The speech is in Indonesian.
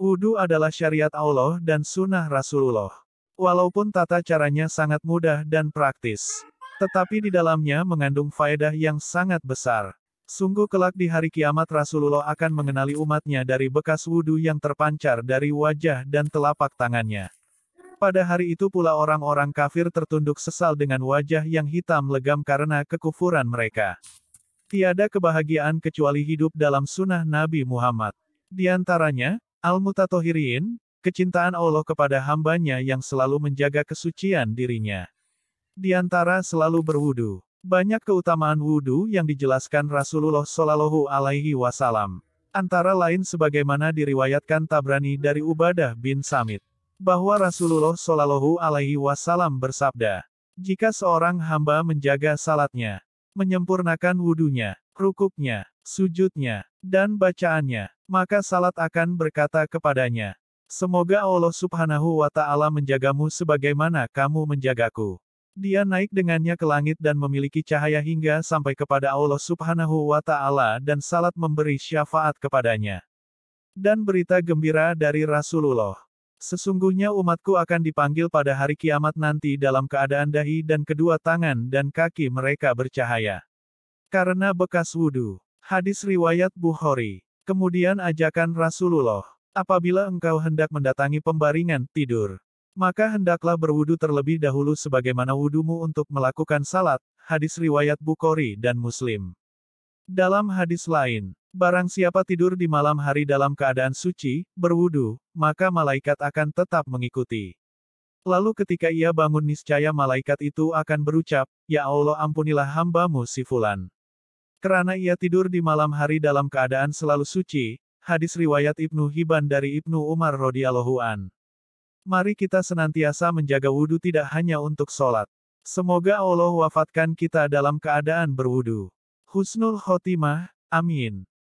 Wudhu adalah syariat Allah dan sunnah Rasulullah. Walaupun tata caranya sangat mudah dan praktis, tetapi di dalamnya mengandung faedah yang sangat besar. Sungguh kelak di hari kiamat Rasulullah akan mengenali umatnya dari bekas wudhu yang terpancar dari wajah dan telapak tangannya. Pada hari itu pula orang-orang kafir tertunduk sesal dengan wajah yang hitam legam karena kekufuran mereka. Tiada kebahagiaan kecuali hidup dalam sunnah Nabi Muhammad. Di antaranya, Al-Mutatohirin, kecintaan Allah kepada hambanya yang selalu menjaga kesucian dirinya. Di antara selalu berwudu. Banyak keutamaan wudu yang dijelaskan Rasulullah Shallallahu Alaihi Wasallam. Antara lain sebagaimana diriwayatkan Tabrani dari Ubadah bin Samit. Bahwa Rasulullah Shallallahu Alaihi Wasallam bersabda, jika seorang hamba menjaga salatnya, menyempurnakan wudunya, rukuknya, sujudnya, dan bacaannya, maka Salat akan berkata kepadanya, Semoga Allah subhanahu wa ta'ala menjagamu sebagaimana kamu menjagaku. Dia naik dengannya ke langit dan memiliki cahaya hingga sampai kepada Allah subhanahu wa ta'ala dan salat memberi syafaat kepadanya. Dan berita gembira dari Rasulullah. Sesungguhnya umatku akan dipanggil pada hari kiamat nanti dalam keadaan dahi dan kedua tangan dan kaki mereka bercahaya. Karena bekas wudhu. Hadis Riwayat Bukhari Kemudian ajakan Rasulullah, apabila engkau hendak mendatangi pembaringan, tidur. Maka hendaklah berwudu terlebih dahulu sebagaimana wudumu untuk melakukan salat, hadis riwayat Bukhari dan Muslim. Dalam hadis lain, barang siapa tidur di malam hari dalam keadaan suci, berwudu, maka malaikat akan tetap mengikuti. Lalu ketika ia bangun niscaya malaikat itu akan berucap, Ya Allah ampunilah hambamu si Fulan. Karena ia tidur di malam hari dalam keadaan selalu suci, hadis riwayat Ibnu Hibban dari Ibnu Umar radhiyallahu an. Mari kita senantiasa menjaga wudhu tidak hanya untuk sholat. Semoga Allah wafatkan kita dalam keadaan berwudhu. Husnul khotimah, amin.